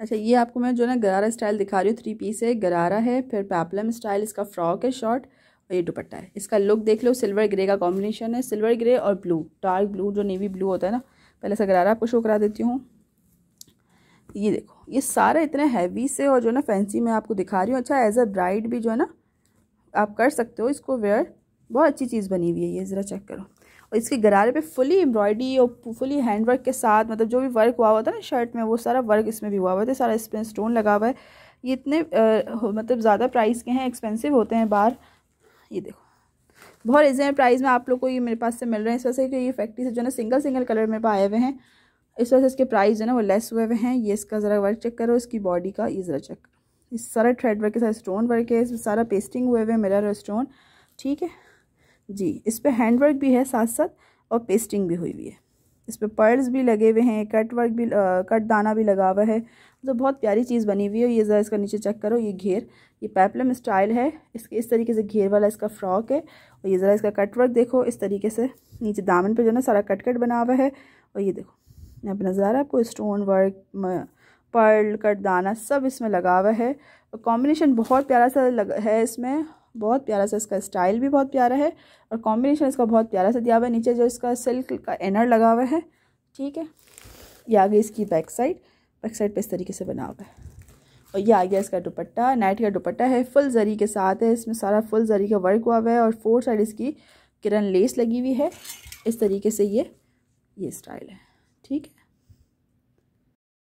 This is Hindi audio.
अच्छा ये आपको मैं जो ना गरारा स्टाइल दिखा रही हूँ थ्री पीस है गरारा है फिर पैपलम स्टाइल इसका फ्रॉक है शॉर्ट और ये दुपट्टा है इसका लुक देख लो सिल्वर ग्रे का कॉम्बिनेशन है सिल्वर ग्रे और ब्लू डार्क ब्लू जो नेवी ब्लू होता है ना पहले सा गरारा आपको शो करा देती हूँ ये देखो ये सारा इतने हैवी से और जो ना फैंसी मैं आपको दिखा रही हूँ अच्छा एज अ ब्राइड भी जो है ना आप कर सकते हो इसको वेयर बहुत अच्छी चीज़ बनी हुई है ये ज़रा चेक करो और इसके गरारे पे फुली एम्ब्रॉयडरी और फुली हैंड वर्क के साथ मतलब जो भी वर्क हुआ हुआ था ना शर्ट में वो सारा वर्क इसमें भी हुआ हुआ था सारा इसमें स्टोन लगा हुआ है ये इतने आ, मतलब ज़्यादा प्राइस के हैं एक्सपेंसिव होते हैं बाहर ये देखो बहुत रिजनेबल प्राइस में आप लोग को ये मेरे पास से मिल रहे हैं इस वजह से कि ये फैक्ट्री से जो है ना सिंगल सिंगल कलर में पाए आए हुए हैं इस वजह से इसके प्राइस जो है ना वो लेस हुए हुए हैं ये इसका ज़रा वर्क चेक करो इसकी बॉडी का ये ज़रा चेक करो इस सारा थ्रेड वर्क के साथ स्टोन वर्क है इसमें सारा पेस्टिंग हुए हुए मिरर और स्टोन ठीक है जी इस पर हैंडवर्क भी है साथ साथ और पेस्टिंग भी हुई हुई है इस पर पर्ल्स भी लगे हुए हैं कट वर्क भी कट दाना भी लगा हुआ है तो बहुत प्यारी चीज़ बनी हुई है ये ज़रा इसका नीचे चेक करो ये घेर ये पैपलम स्टाइल है इसके इस तरीके से घेर वाला इसका फ्रॉक है और ये ज़रा इसका कट वर्क देखो इस तरीके से नीचे दामन पे जो ना सारा कट कट बना हुआ है और ये देखो यहाँ पर नज़र आ रहा है आपको स्टोन वर्क पर्ल कट दाना सब इसमें लगा हुआ है और कॉम्बिनेशन बहुत प्यारा सा लग है इसमें बहुत प्यारा सा इसका स्टाइल भी बहुत प्यारा है और कॉम्बिनेशन इसका बहुत प्यारा सा दिया हुआ है नीचे जो इसका सिल्क का एनर लगा हुआ है ठीक है ये आ गई इसकी बैक साइड बैक साइड पे इस तरीके से बना हुआ है और ये आ गया इसका दुपट्टा नाइट का दुपट्टा है फुल जरी के साथ है इसमें सारा फुल जरी का वर्क हुआ हुआ है और फोर साइड इसकी किरण लेस लगी हुई है इस तरीके से ये ये स्टाइल है ठीक है